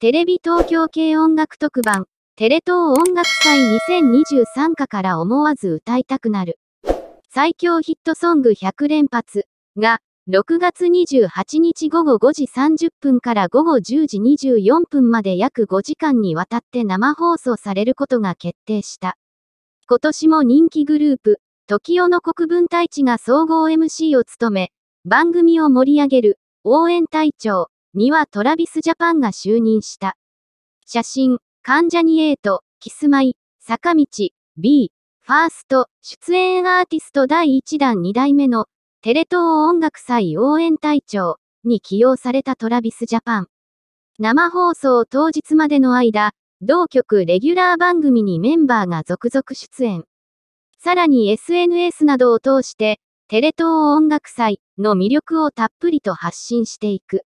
テレビ東京系音楽特番、テレ東音楽祭2023課から思わず歌いたくなる。最強ヒットソング100連発が、6月28日午後5時30分から午後10時24分まで約5時間にわたって生放送されることが決定した。今年も人気グループ、時代の国分太一が総合 MC を務め、番組を盛り上げる、応援隊長、にはトラビスジャパンが就任した。写真、関ジャニエイト、キスマイ、坂道、B、ファースト、出演アーティスト第1弾2代目の、テレ東音楽祭応援隊長に起用されたトラビスジャパン。生放送当日までの間、同局レギュラー番組にメンバーが続々出演。さらに SNS などを通して、テレ東音楽祭の魅力をたっぷりと発信していく。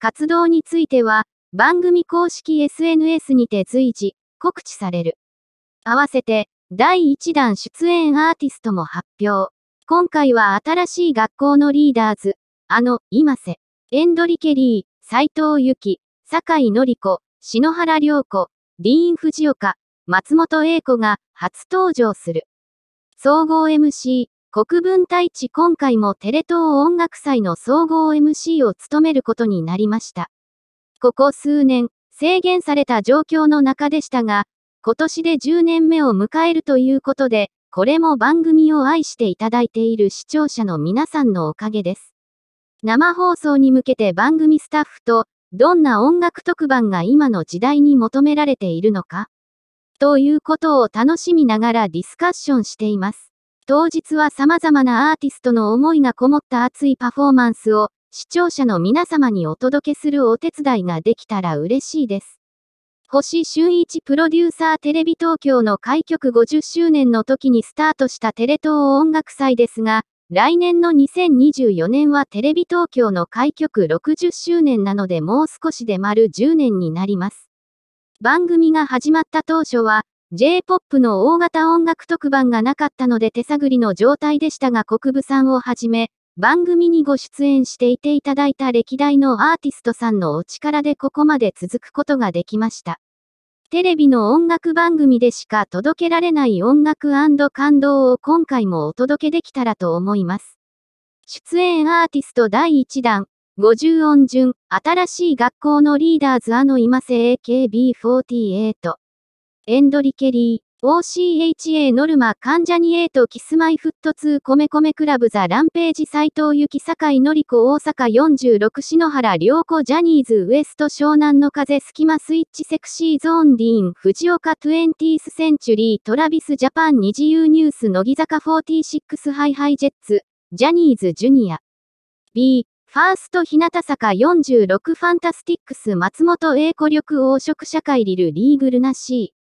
活動については、番組公式 SNS にて随時告知される。合わせて、第1弾出演アーティストも発表。今回は新しい学校のリーダーズ、あの、今瀬、エンドリケリー、斎藤由紀、酒井紀子、篠原涼子、ディーン・藤岡、松本英子が初登場する。総合 MC、国分太一今回もテレ東音楽祭の総合 MC を務めることになりました。ここ数年、制限された状況の中でしたが、今年で10年目を迎えるということで、これも番組を愛していただいている視聴者の皆さんのおかげです。生放送に向けて番組スタッフと、どんな音楽特番が今の時代に求められているのかということを楽しみながらディスカッションしています。当日は様々なアーティストの思いがこもった熱いパフォーマンスを視聴者の皆様にお届けするお手伝いができたら嬉しいです。星俊一プロデューサーテレビ東京の開局50周年の時にスタートしたテレ東音楽祭ですが、来年の2024年はテレビ東京の開局60周年なのでもう少しで丸10年になります。番組が始まった当初は、J-POP の大型音楽特番がなかったので手探りの状態でしたが国分さんをはじめ、番組にご出演していていただいた歴代のアーティストさんのお力でここまで続くことができました。テレビの音楽番組でしか届けられない音楽感動を今回もお届けできたらと思います。出演アーティスト第1弾、50音順、新しい学校のリーダーズあの今瀬 AKB48。エンドリケリー、OCHA ノルマ、関ジャニエイト、キスマイフット2、コメクラブ、ザ・ランページ、斎藤幸、酒井のり子、大阪46、篠原良子、ジャニーズ、ウエスト、湘南の風、隙間スイッチ、セクシーゾーン、ディーン、藤岡、20th センチュリー、トラビス、ジャパン、二次由ニュース、乃木坂46、ハイハイジェッツ、ジャニーズ、ジュニア。B、ファースト日向坂46ファンタスティックス松本英子緑黄色社会リルリーグルナし。